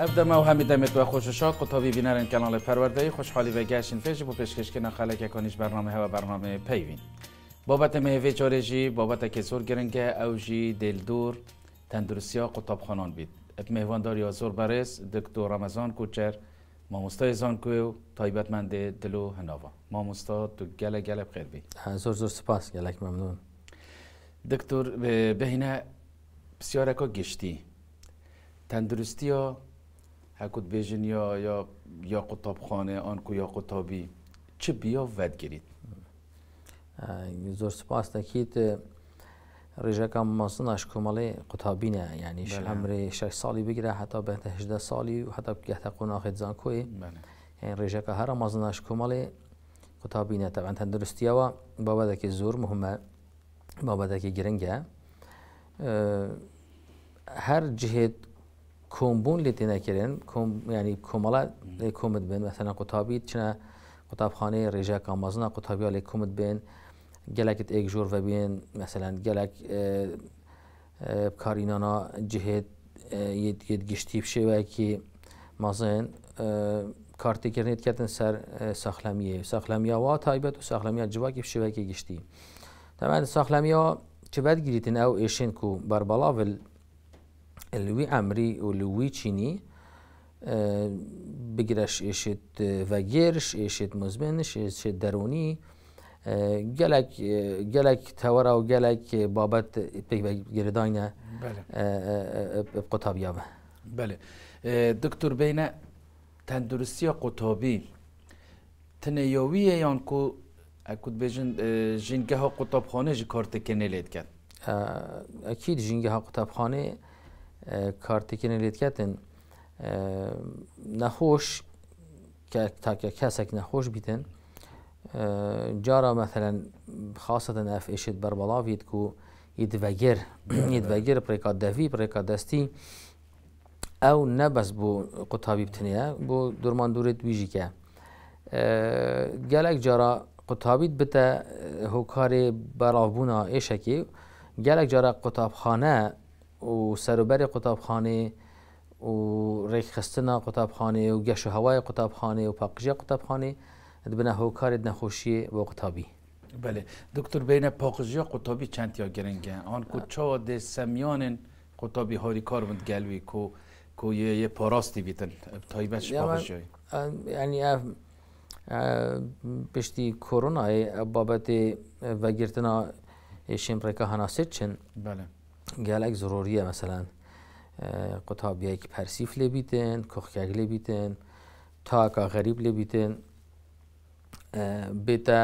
ابدا و همی دمت و شاد قطابی بینرن کانال پرورده خوشحالی و گشن فیش بو پشکش کنه خلک کنیش برنامه ها و برنامه پیوین بابت مهوه چارجی بابت کسور گرنگه او جی دلدور ها قطاب خانان بید اب یا زور برس دکتر رمضان کوچر ماماستای کویو تایبت منده دلو هنوا ماموستا تو گله گله بخیر بید زور زور سپاس گلک ممنون دکتر بهینه بسیار گشتی تندرستی ها هکود ویژن یا یا یا آن کو یا قطابی چه بیا ود گرید زور سپاس کم رژکم اش کمالی نه یعنی بله. عمر شش سالی بگیره حتی به 18 سالی و حتی گهت قناخت زانکوی بله. یعنی رژک هر مازنش کمالی نه طبعا تندرستی و بابا که زور مهمه بابا که گرنگه هر جهت کمبون لیتی نکردن کم یعنی کمالا کمد بین مثلا قطابی چنا قطابخانه رجا کامازنا قطابی لی کمد بین گلکت یک جور و بین مثلا گلک کارینانا جهت یه گشتی بشه و که مازن کارتی که تن سر ساخلمیه ساخلمیه و تایبت و ساخلمیه جواکی بشه و که گشتی بعد ساخلمیه چه بد او ایشین کو ول الوی امری و لوی چینی بگیرش ایشت و گیرش ایشت مزمنش ایشت درونی گلک گلک تورا و گلک بابت گردان بله. بله. قطابی همه بله دکتر بین تندرستی قطابی تنیاویه یان کو اکود بیجن جنگه ها قطابخانه جی کارت کنه لید کن اکید جنگه ها خانه کارتیکین نهش نخوش تا که کسک نخوش جا را مثلا خاصتا اف اشید بر بلا بید کو ید وگر اید وگر پریکا دستی او نبس بو قطابی بتنیا بو درمان دورید ویجی که گلک جارا قطابید بته هکاری برابونا اشکی گلک جارا قطاب خانه و سروبر قطابخانه و ریک خستنا قطابخانه و گش و هوای قطابخانه و پاقجه قطابخانه دبنا هوکار نخوشی و قطابی بله دکتر بین پاقجه قطابی چند یا گرنگه آن کو چا سمیان قطابی هاری کار بود گلوی کو کو یه پاراستی بیتن تایبش پاقجه یعنی پشتی کرونا بابت وگرتنا شمرکه هناسید چن بله گلک ضروریه مثلا قطاب یک پرسیف لبیتن کخکگ لبیتن تاکا غریب لبیتن بیتا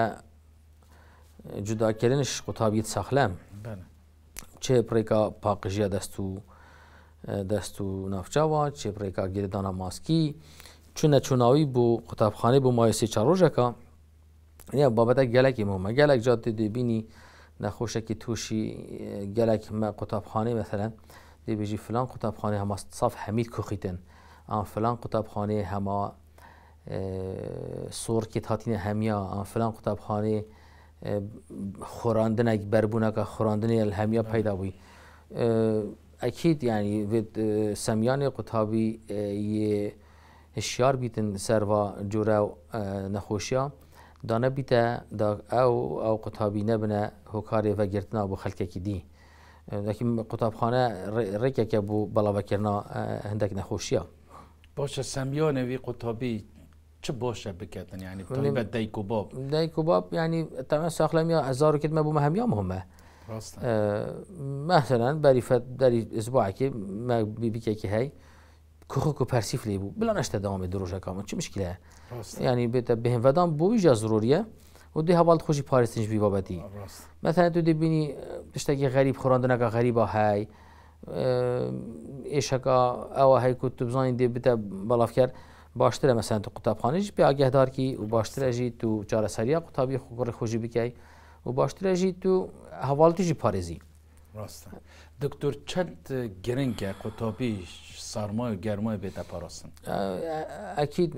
جدا کردنش قطاب ساخلم بله. چه پریکا پاقشی دستو دستو نافچاوا چه پریکا گیره ماسکی چون چوناوی بو قطابخانه بو مایسی چاروژکا یا یعنی بابتا گلک مهمه گلک جات دیده بینی نخوشه که توشی گلک ما قطابخانه مثلا دی بجی فلان قطابخانه هم صف حمید کخیتن آن فلان قطابخانه هما سور که تاتین همیا آن فلان قطابخانه خوراندن اگه بربونه که خوراندن الهمیا پیدا بوی اکید یعنی وید سمیان قطابی یه هشیار بیتن سر و جوره نخوشیا دانه بیته دا او او قطابینه نبنا هکاری و گرتنا بو خلکه کی دی لیکن کتابخانه رکه که بو بلا بکرنا هندک نخوشیا باشه سمیان وی قطابی چه باشه بکتن یعنی طالب به دایکوباب. کباب یعنی تمام ساخله یا ازار کد ما بو مهمیا مهمه مثلا بریفت در اسبوعی که ما بی بی که هی کخک و پرسیف لی بو بلا نشته دوام دروژه کامن چه مشکله یعنی به بهم ودان بو ضروریه و دی حوالت خوشی پارسینج بی بابتی مثلا تو دی بینی پشتگی غریب خوراندنه که غریبا های ایشکا او های کو تو دی بتا بالا فکر باشتره مثلا تو کتابخانه بی آگه دار کی و باشتره جی تو چاره سریا کتابی خوکر خوشی بکی و باشتره جی تو حوالتی جی پارزی راستن دکتر چند گرنگ قطابی سرمای و گرمای به پاراستن اکید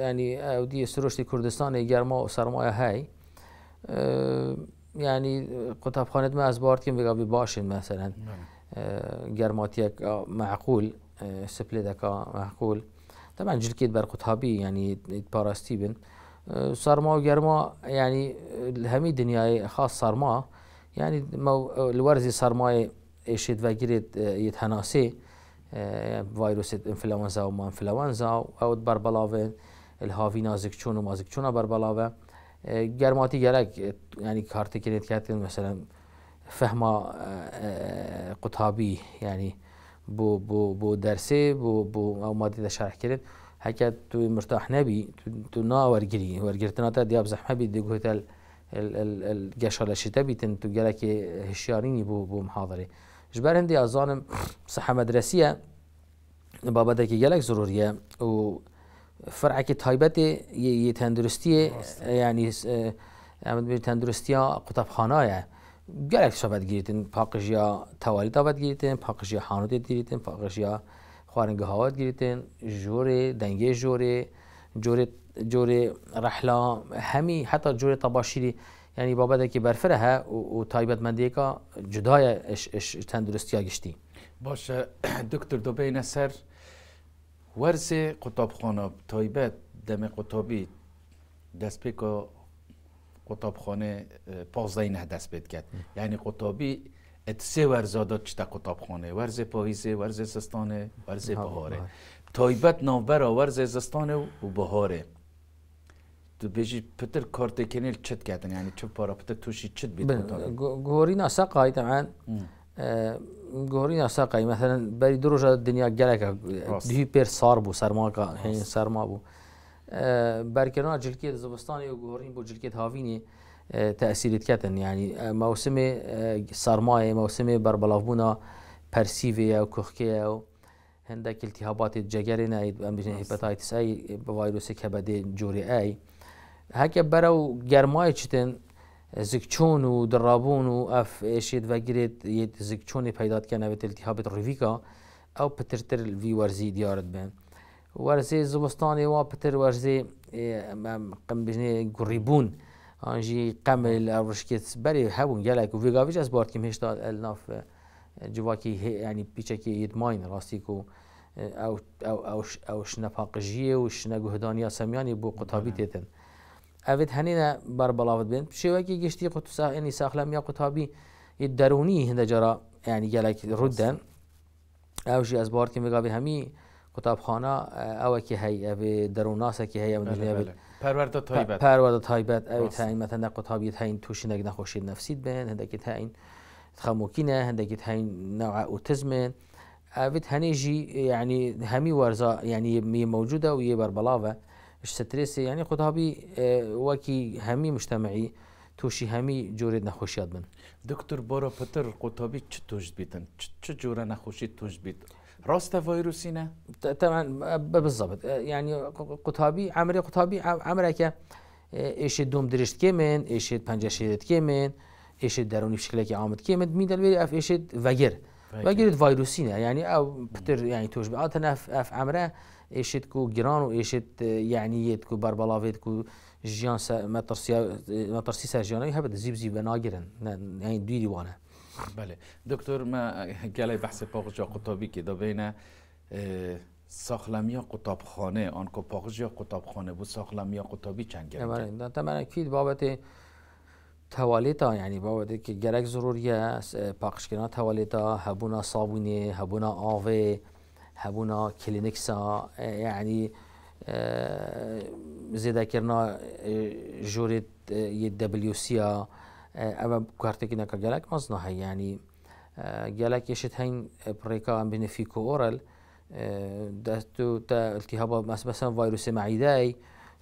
یعنی اودی سرشت کردستان گرما و سرمای های یعنی قطب خانه ما از بارد که باشین مثلا بله. گرماتی معقول سپلی دکا معقول طبعا جلکید بر قطابی یعنی پاراستی بن سرما و گرما یعنی همه دنیای خاص سرما يعني مو الورزي صار ایشید و گیرید يتناسي آه، فيروس انفلونزا وما انفلونزا او بربلاوه الهافي نازك چون و مازک چون بربلاوه گرماتی گرک یعنی يعني کارت گیرید کردن مثلا فهما آه، آه، قطابي يعني بو بو بو درسي بو بو او ماده شرح کرد هكا تو مرتاح نبي تو نا ورگري ورگرتنا تا دياب زحمه بي دي الجشالشته بيتن تو جلك هشياريني بو بو محاضره جبر هندي ازانم صحه مدرسيه بابا دكي جلك ضروريه و فرعك تایبت یه یعنی یعنی امد بیر تندرستی ها قطبخانه ها گرک صحبت گیریتن پاقش یا توالیت آبت گیریتن حانوت یا حانوتت گیریتن پاقش یا خوارنگه هاوت گیریتن جوره دنگه جوره جور جور رحلا همی حتی جور تباشیری یعنی بابت که برفره ها و, و تایبت کا جدای اش, اش تندرستی ها گشتی باشه دکتر دوبین نصر ورز خانه، تایبت دم قطابی دست قطاب خانه پازده نه دست بید کرد یعنی قطابی ات سه ورزادات قطاب خانه ورز پاییزه ورز سستانه ورز بهاره تایبت نوبر آور زیزستان و بهاره تو بیجی پتر کارت کنیل چت کردن یعنی چه پارا پتر توشی چت بید بله، گوری ناسا قایتا طبعا گوری ناسا مثلا بری دو دنیا که دیوی پیر سار بو سرما هین سرما بو برکنار جلکیت زبستانی و گورین بو جلکیت هاوینی تأثیرت کتن یعنی موسم سرمایه موسم بربلاف بونا پرسیوی و کخکه و هندك التهابات الجگرين اي هيباتايتس اي فيروس كبدي جوري اي هكا برو گرماي چتن زكچون و درابون و اف اشيد وگريت يت زكچوني پیدات كنه وت التهابات ريفيكا او بترتر الفي ورزي ديارد بين ورزي زبستاني وا بتر ورزي اه، قم بجني قريبون انجي قمل او بري هبون جالك و فيگاويش از بارت هشتا الناف جواکی یعنی پیچکی اید ماین راستی کو او او او او شنپاقجیه و شنگهدانیا سمیانی بو قطابی آره. تیتن اوید هنین بر بلاوت بین کی گشتی قطوس یعنی ساخلم یا قطابی درونی هند جرا یعنی گلک ردن اوشی از بار که مگاوی همی کتابخانه او کی هی او دروناس که هی اون بله، بله. پرورده تایبت پرورده تایبت او هنی مثلا قطابی هین توش نگ نخوشید نفسید بین که تاین تخموكينا هندكت هاي نوع اوتزم افت هنيجي يعني همي ورزا يعني موجوده و اش ستريس يعني خدها بي وكي همي مجتمعي توشی همی جوری نخوشیات بن دکتر بورو پتر قطابی چه توش بیتن چه جوره نخوشی توش بیت راست ویروسی نه؟ طبعا بالضبط یعنی قطابی عمره قطابی عمره که دوم درشت که من پنجشیت پنجه که eşit درونی آمد که بشکلێکی عامد کی مد می دەلوێری ئەف ئێشت وەگر وەگرێت ڤایرۆسینە ینی ئەو پتر ینی تۆش بەاتە ئەف ئەمرە ئێشت و گران و ئێشت یعنیەت و بربەڵاوێت و ژیان مەترسی سەرژیانەوەی هەبێت زیب زیب یعنی زی بە ناگرن دویری وانە دکتۆر مە گەلای بەحسی پاقچ قوتابیکی دەبینە ساخلمیا قوتابخانه آنکو پاقچ یا قوتابخانه بود ساخلمیا قوتابی چەنگە تەمەکیت بابەتی تەواالێتا ینی باوەێکی گەرەک زۆریە تواليتا هبونا صابوني هبونا هەبوونا هبونا كلينكسا يعني یعنی اه، زێداکردنا ژۆرێت اه، يد اه، دبليو کارتێکی نەکە گەلک مەزنا هەیە ینی يعني یشت يشت هين بريكا بنفی کۆۆرل اورال و تا التیهابە مثلا فيروس مەعیدای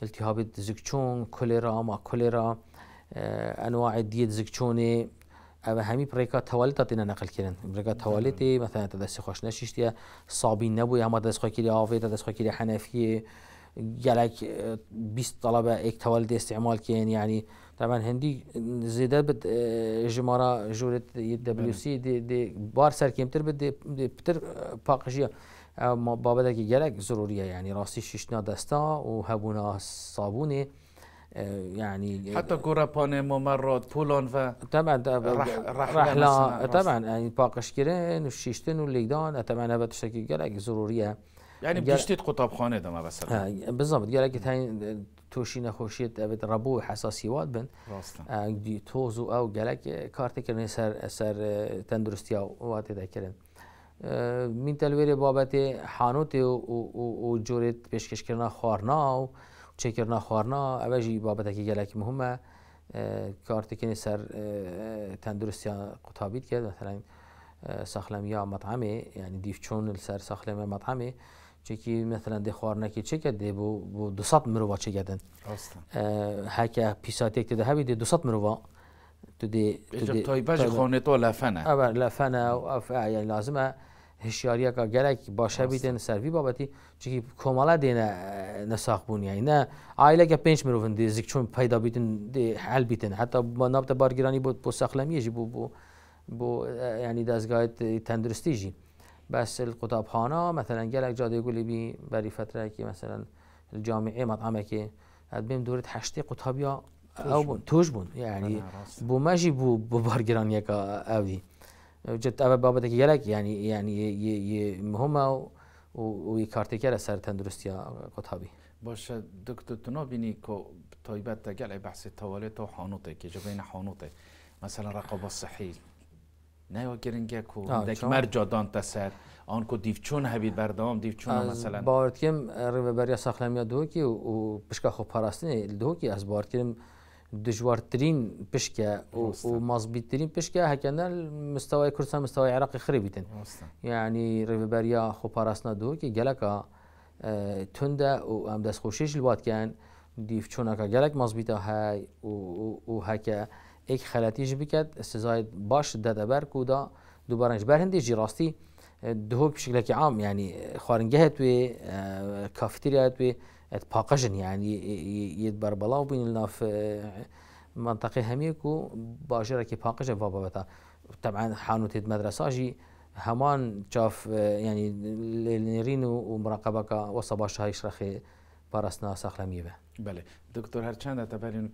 التیهابێت زکچۆن كوليرا ما كوليرا آه، انواع ديت زكچونه اما همي پریکا توالیت تینا نقل کردن پریکا توالیت مثلا تدست خوش نشیشتی صابین نبوی همه تدست خوش کردی آفی تدست خوش کردی حنفیه گلک 20 آه، طلبه یک تولد استعمال كان يعني طبعا هندي زيادة بد آه، جمارة جورة دبليو سي دي, دي بار سر كمتر بد بتر باقشية ما بابدك گلک ضرورية يعني راسي ششنا دستا و هبونا صابونه آه، يعني آه، حتى ممرض طبعا طبعا پولۆن آه، طبعا ڕحلا تەمان طبعا پاقشکردن و طبعا و لێکدان ئەتەمانە بە تشتێکی گەلێک زۆریە یعنی گەشتیت قوتابخانێ دەما بەس بزەبت توشي نخوشيت نەخۆشیت ربو حساسي واد بن او و ئەو گەلێک کارتێکردنی سر سەر تەندروستیا و دا كرين من تلوير بابت حانوتێ و جۆرێت پێشکەشکردنا خواردنا و چکرنا خوارنا اوجی بابت که گلک مهمه کارت کن سر تندرستی قطابید کرد مثلا ساخلم یا مطعمه یعنی دیف چون سر ساخلم مطعمه چکی مثلا دی خوار نکی چه کرد دی بو, بو دو سات مروا چه گردن هکه پیسات یک تده هبی دو سات مروا تو دی تو دی خانه تو لفنه اول لفنه و اف... یعنی لازمه هشیاریه که گله کی باشه بیته نسر بابتی چی کی کاملا دینا نساخ بونیه نه عائله که پنج میروند دیزیک چون پیدا بیتن حل بیتن حتی با نبود بارگیرانی بود با اخلمیه جی بو بو بو یعنی دستگاهت تندرستی جی بس القطابخانه مثلا گله جاده گلی بی بری فتره کی مثلا جامعه مطعمه که ادبم دورت حشته یا او توش بون یعنی آره، بو ماجی بو بارگیرانی که آبی جت اول بابت یلک یعنی یعنی یه مهمه و و یه کارتی از سر تندرستی قطابی باشه دکتر تو نبینی که تایبت گل بحث توالت و حانوته که جو بین حانوته مثلا رقابه صحی نه و گرنگه که دک مرجا دان آن که دیوچون هبید بردام دیوچون مثلا بارد کم رو بریا ساخلمی دو که و پشکا خوب پرستین دو از بارد کم دجوارترین بشکا ومظبیترین بشکا پشکه خب، المستوی کردستان عراقی العراق عراق یعنی ریفبریا خو باراسنا دو که گلکا تنده و هم دست خوشش الواد چون دیف چونکا گلک مزبیتا های و, و, و هکه ایک خلاتیش بکد سزای باش داده بر کودا دوبارنش بر جی جراستی دهو بشکل که عام یعنی خارنگه توی کافتیریا توی تباقشن يعني يتبربلاو بين الناف منطقه هميك وباشرك باقشن فابابتا طبعا حانوت مدرسه جي همان شاف يعني ومراقبه كا وصباش هاي شرخي بارسنا سخلمي به بله دكتور هر چند تبرین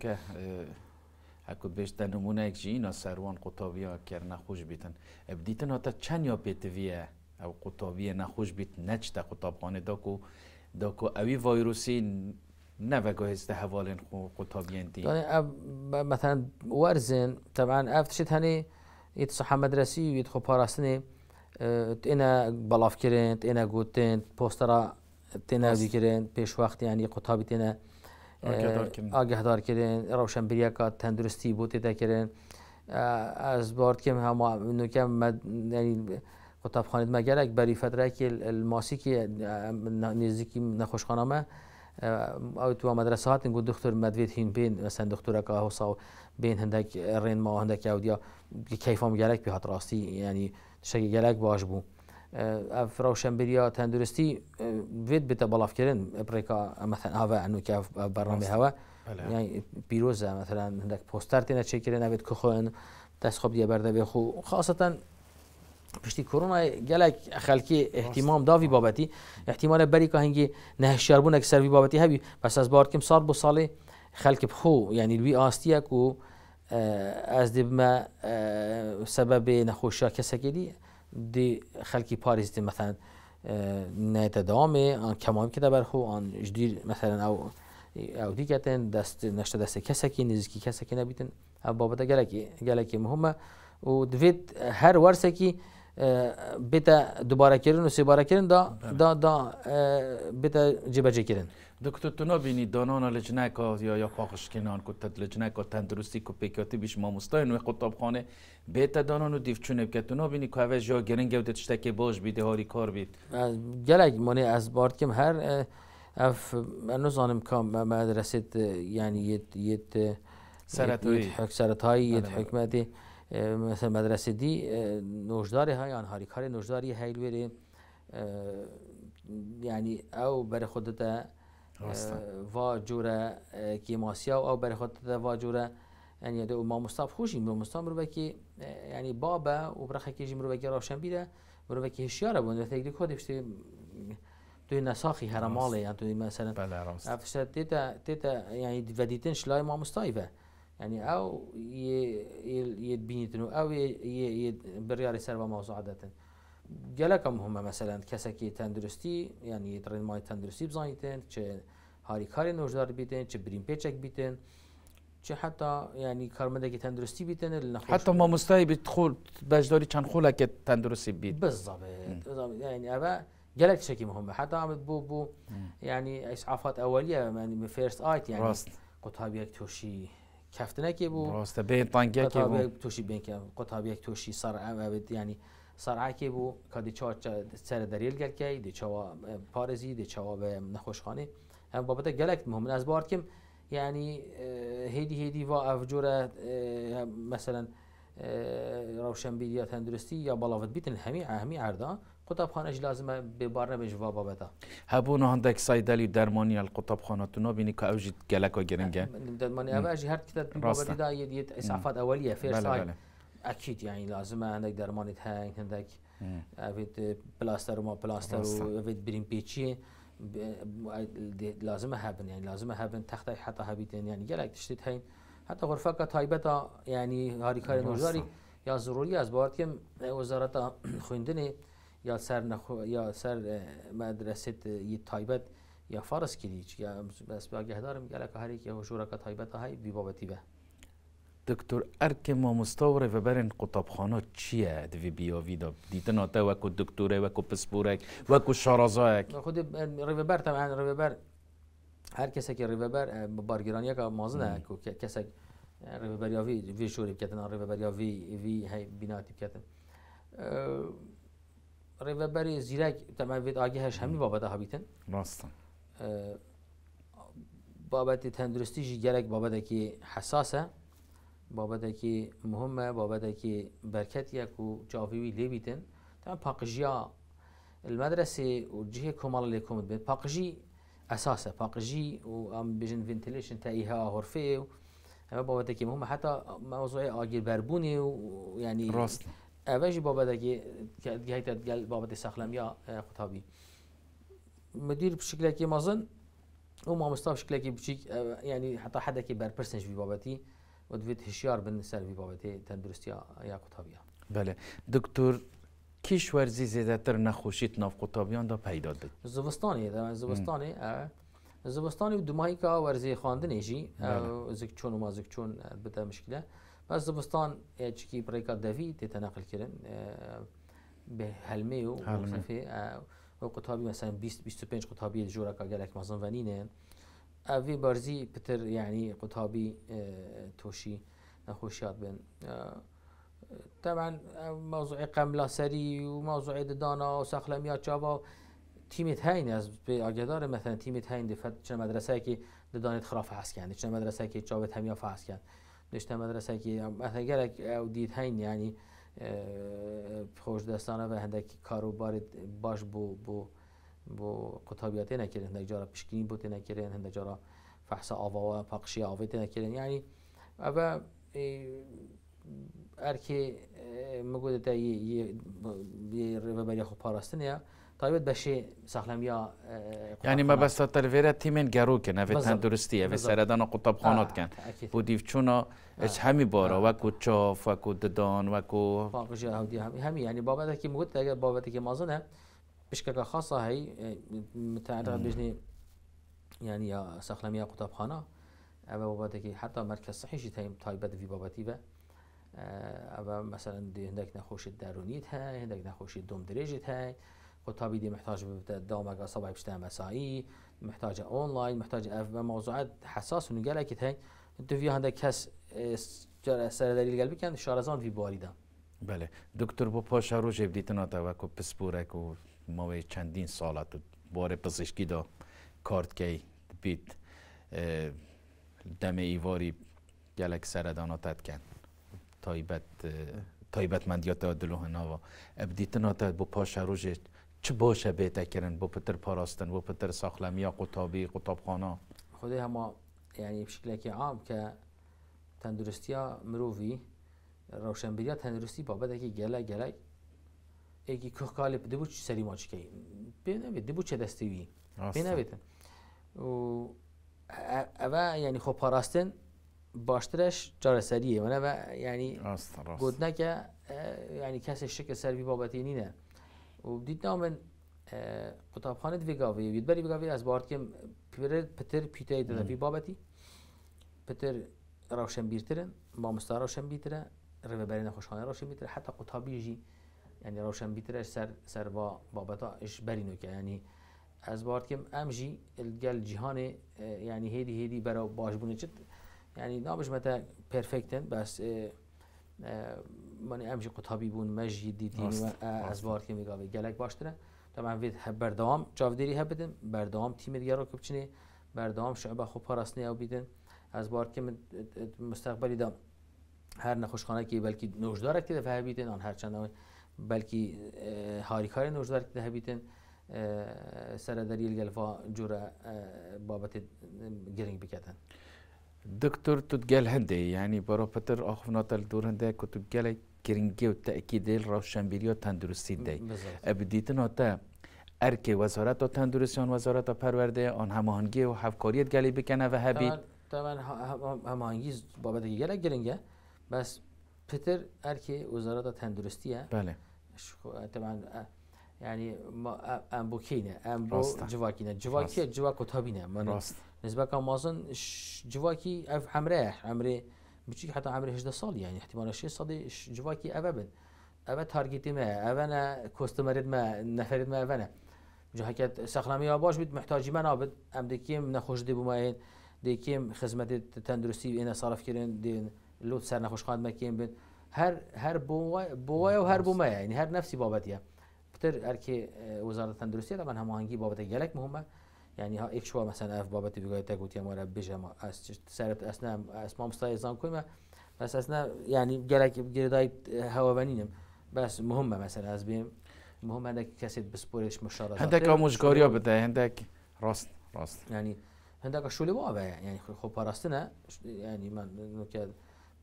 اكو اه، بيش بیشتر نمونه اک جینا سروان قطابی کرنا خوش بیتن اب دیتن هاتا چند یا او قطابی نخوش بیت نچتا قطابخانه دا که این اوی وایروسی از ده حوالن خو قطابین دی یعنی مثلا ورزن طبعا افتشت هنی ایت صحه مدرسی و ایت خو پاراستنی اینا بلاف کرند اینا گوتند پوسترا تینا بیکرند پیش وقت یعنی قطابی تینا آگهدار کردن روشن بریا تندرستی بوده تا از بارد که همه نکم یعنی مگر مگرک بری فترک الماسی که نزدیکی نخوشخانه او تو مدرسه هات گفت دکتر مدوید هین بین مثلا دکتر که حسا بین هندک رین ما هندک اودیا کیفام گلک به راستی یعنی شگی گلک باش بو فروشن بریا تندرستی وید بتا بلاف کردن بریکا مثلا هوا انو که برنامه هوا بله. یعنی پیروزه مثلا هندک پوستر تینا چک کردن اوید که خوین دست خوب برده بخو پشتی کرونا گلک خلکی احتمام داوی بابتی احتمال بری که هنگی نهشیار بونه که سروی بابتی هبی پس از بار کم سال بو سال خلک بخو یعنی لوی آستی اکو از دیب سبب نخوشی کسا که دی دی خلکی پاریز دی مثلا نه تدامه آن کمام که دبر خو آن جدیر مثلا او او دیگتن دست نشته دست کسی که نزدیکی کسی که نبیتن بابتا گلکی گلکی مهمه و دوید هر ورسه بتا دوباره کردن و سیباره کردن دا دا دا جبهه کردن دکتر تو نبینی دانان لجنکا یا یا کنان کو تد لجنکا تندرستی کو پیکاتی بیش مستاین و قطابخانه بیت دانانو چونه که تو نبینی که اوه جا گرنگ و دتشته که باش بیده هاری کار بید گلگ مانه از بارد کم هر اف من کام که مدرسه یعنی یت یت سرطایی یه حکمتی مثلا مدرسه دی اه، نوجداری های آن هاری کار نوجداری هیلوری اه، یعنی او بر خودت اه، و جورا کیماسیا او بر خودت و جوره یعنی ده ما مصطف خوشیم ما مصطف رو بکی یعنی بابا و برخه که جمرو بکی روشن بیده مرو بکی هشیار بود تا یک خودش توی نساخی هرماله یعنی توی مثلا بله رامست افشت دیتا دیتا یعنی ودیتن شلای ما مصطفی یه او يدبينيتن او برياري سربا موضوع عادة مهمه مثلا مەسەلەن که تەندروستی یعنی ڕێنمای تەندروستی بزانیتن چ هاریکاری نۆژدار بیتن چه برین پچک بیتن چه حتی یعنی کارمەدەکی تەندروستی بیتن لە حتا مامۆستای بیت خۆل بەشداری چەند خۆلەکە تەندروستی بیت ئەە گەلک شتێکی مهمە حتا ئەمت بوو بوو یعنی ئەیسعافات اولیه من فرست ئایت یعنی ڕاست قوتابیەک تۆشی کفتنەکێ بوو ڕاستە یک تانگیەکە تۆشی یعنی قوتابیەک تۆشی بو که دی سەرعاکێ سر دریل گل که دی چوا پارزی دی دیچەوە به نەخۆشخانێ خانه هم گلکت مهم. از بار کم. یعنی هیدی هیدی و ئەفجۆرە مثلا ڕوشەمبیریات هەندروستی یا بلاوت بیتن همی اهمی ئاردا قطب قوتابخانه لازمه به برنامج جواب بده. هبون هندك خانه تو القوتابخانه که اوجی کاوجی جلکا جرنجا درمانی اواجی هر کتا بابتا دا ید اسعافات اولیه فی ساید اکید یعنی لازمه عندک هندک هانک پلاستر و بلاستر پلاستر بلاستر اویت بریم پیچی لازمه هبن یعنی لازمه هبن تخت حتی هبیتین یعنی-, یعنی گلک تشتت هین حتی غرفه که تایبتا یعنی هاری کار یا ضروری از بارد که وزارت خوندنی یا سر نخو... یا سر مدرسه یه تایبت یا فارس کلیچ یا بس باگهدار میگه که هر یک شورا تایبت های بی بابتی به دکتر ارک ما مستور و قطب چی چیه دوی بیاوی ویدا دیدن آتا وکو دکتوره وکو پسپورک وکو شارازاک خود این روی ریوبر هر کسی که ریوبر بارگیران یک مازنه که کسی ریوبر یا وی شوری بکتن ریوبر یا وی وی هی بیناتی بکتن ڕێوەبەری زیرەک دەماوێت بابت هەمی بابەتە هەبیتن بابت بابەتی تەندروستیژی حساسه، بابەتێکی حساسە بابت که بابەتێکی یک و چاویوی لێبیتن تا ها المدرسه و جهه کمال لیکومت به پاقژی اساسه، پاقژی و ئەم بژن ڤینتلیشن تائیها غرفێ و که مهم حتی موضوع آگیر ئاگیربەربوونی و ینی راست. اوجی بابدگی گهیت گل بابت سخلم یا خطابی مدیر بشکلکی مازن او مامستا که بچیک یعنی حتی حدا که برپرسنش بی بابتی و دوید هشیار بن سر بی بابتی تندرستی یا خطابی بله دکتر کیش ورزی زیده تر نخوشیت ناف قطابیان دا پیدا دید زوستانی دا زوستانی و ماهی که ورزی خواندنه جی بله. زکچون و ما زکچون چون بده مشکله پس زبستان چکی پریکا دوی تیتا نقل کردن به هلمه و مختفه و قطابی مثلا 20 25 قطابی جورا که گلک مازن و نینه اوی بارزی پتر یعنی قطابی توشی خوشیاد بین طبعا موضوع قملا سری و موضوع دانا و سخلمیا چابا تیمیت هاین از به آگهدار مثلا تیمیت هاین دفت چه مدرسه که دانت خرافه هست کند چه مدرسه که چاوت همیا فحص کند که مدرسەکی او دید هین یعنی خوش دستانه و هندکی کارو بارد باش بو بو بۆ بۆ بۆ قوتابیاتێ جارا هەندێک جارە و بۆ تێنەکردن هەندە جارە فەحسە یعنی پەقشی ارکی تێنەکردن تا یه یه مگوتە خوب خۆ یا سخلم یا یعنی ما تایبەت بە شێ ساخلەمیا ینی مەبەستەتەلێرە تیمێن گەڕووکە نەوێت هەندروستی ئەێ سەردانە قوتە بخۆنەتکەن و کو. ئەچ هەمی بۆرە وەکو همی همی یعنی بابت هەمی مگود بابەتێکی بابت ئەگە مازنه بشکر که خاصه هی متعدا بجنی یعنی یا سخلم یا سەخلەمیا قوتابخانە ئەوە بابەتێکی حتا مەرکە سەحیشی تایم تایبەت وی بابەتی بە ئەوە مثلا هندێک نخوشی درونیت های هندک نخوشی دوم درجیت های دی محتاج اگر صبح بشته مسائي محتاج اونلاين محتاج اف موضوعات حساس و قالك هي دو في کس کس سر دلیل قلبی کند شارزان وی باریده. بله دکتر با پاشا رو جب دیتنا تا وکو پسپورک و ماوی چندین سالت بار پزشکی دا کارت که بیت دم ایواری گلک سردانا تد کن تایبت تایبت مندیات دلو ناوا اب دیتنا تا با پاشا رو جب چه باشه بیتا کرن با پتر پاراستن با پتر ساخلمی یا قطابی قطابخانه خود همه یعنی بشکل که عام که تندرستی مرووی روشنبیری تندرستی بابت که گله گله اگی که کالی پده بود چی سری ماچ کی بینوید دبو چه دستی وی بینوید و اوه یعنی خب پاراستن باشترش جار سریه و یعنی گود که یعنی کسی شکل سر بی بابتی نینه و خانه دوی گاوی وید بری بگاوی از بارد کم پیره پتر پیتای داده بی بابتی پتر روشن بیرترن مامستار مستار روشن بیتره روی برین خوشخانه روشن بیتره حتی قطابی جی یعنی روشن بیتره سر سر با بابتا اش برینو که یعنی از بارد کم ام جی الگل جهانه یعنی هیدی هیدی برا باش بونه چد یعنی نامش متا پرفکتن بس من امشی قطابی بون مجی دیتینی از وارد که میگاوی گلک باشتره تا من وید بردام جاودیری بدن بردام تیم دیگر رو کبچنی بردام شعبه خوب پارسنی او بیدن از بار که مستقبلی دام هر نخوشخانه که بلکی نوجدار که دفعه بیدن آن هرچند بلکی هاریکار نوجدار که دفعه بیدن دریل گلفا جوره بابت گرنگ بکتن دکتر دکتور هندی، یعنی برای پتر اخو ناتل دور هندي و و تأکید دیل روشن و تندرستی دی دیتنا تا ارک وزارت و آن وزارت و پرورده آن همانگی و هفکاریت گلی بکنه و هبید طبعا هماهنگی بابت گله گرنگه بس پتر ارک وزارت و تندرستیه بله یعنی ما امبوکینه امبو جواکینه جواکی جواکو تابینه من نسبت مازن جواکی عمره عمره بچی حتی عمره 18 سال یعنی احتمالا 6 سال جواکی اوه بن اوه تارگیتی ما اوه نه کستمرید ما نفرید ما اوه نه جهکت سخلامی آباش بید محتاجی من آبد ام دکیم نخوش دی بوماین دکیم خدمت تندرستی اینا صرف کردن دین لوت سر نخوش خاند مکیم بید هر هر بوای و هر بومه یعنی هر نفسی بابتیه کتر ارکی وزارت تندرستی هم هماهنگی بابت گلک مهمه یعنی ها یک شوا مثلا اف بابت ویگایت گوتی آره ما را بجما از سرت اسنا اسما مستای زان کویم بس اسنا یعنی گلک گردای هواونینم بس مهمه مثلا از بیم مهم هندک کسی بسپورش مشارکت هندک ها بده هندک راست راست یعنی هندک شوله بابه یعنی خب پاراسته نه یعنی من نکه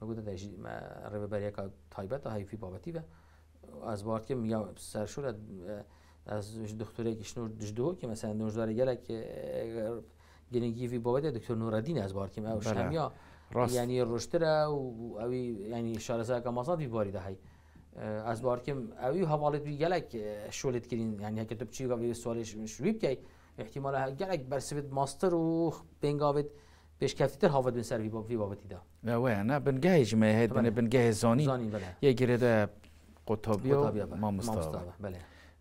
مگوده دیجی ما رو تایبت و فی بابتی به از بارد که میگم سرشور از از دکتر کشنور دجدو که مثلا یعنی که گلک وی باید دکتر نورالدین از بارد که من شمیا یعنی رشته و اوی یعنی شارزه که مازاد بی باری دهی از بار که اوی حوالت بی گلک شولت کردین یعنی هکه تب چی سوالش شویب که احتمالا گلک برسید ماستر و پیش کفتی تر حافظ بین سر وی بابتی دا نه و نه بنگاهی جمعه هید بله. بنگه زانی زانی بله یه ده قطابی ما مامستاوه بله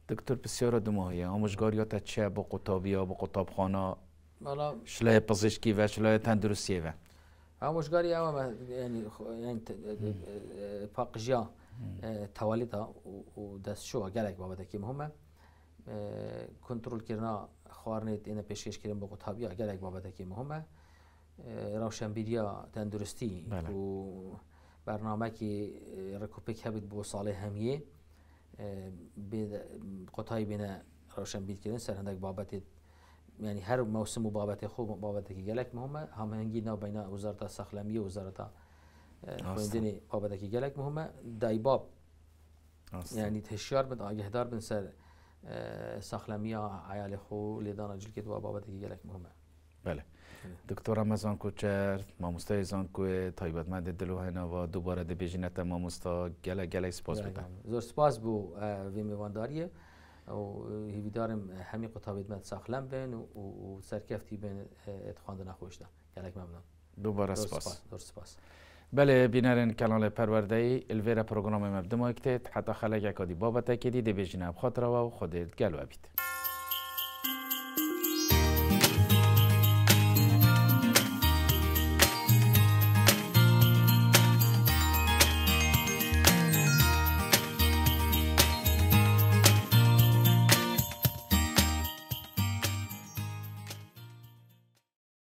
دکتر بسیار دو ماهیه آموزگاریات چه با قطابی ها با قطاب خانه شلای پزشکی و شلای تندرستی و آموزگاری یعنی یعنی پاقجیا تولید ها و دست شو گلک بابت که مهمه کنترل کردن خوارنید این پیشکش کردن با قطابی ها گلک بابت که مهمه روشنبیری ها تندرستی برنامه که بود بو سال همیه قطعی بین روشن بید کردن هندک بابت یعنی هر موسم و بابت خوب بابت که گلک مهمه هنگی نو بین وزارت سخلمی و وزارت خویندین بابت که گلک مهمه باب یعنی تشیار بند آگهدار بند سر سخلمی عیال خو لیدان جلکت و بابت که گلک مهمه بله دکتر رمضان کوچر ماموستا ایزان کوه تایبتمند دلو نوا دوباره ده بیجینت ماموستا گله گله سپاس بودم زور سپاس بو وی میوانداریه و هیوی دارم همین قطابت مد ساخلم بین و سرکفتی بین اتخاند نخوش دم گلک ممنون دوباره سپاس دور سپاس بله بینرین کانال پرورده ای الویره پروگرام مبدم اکتید حتی خلق اکادی بابا تکیدی دی بیجینه بخاطر و خودت گلو بید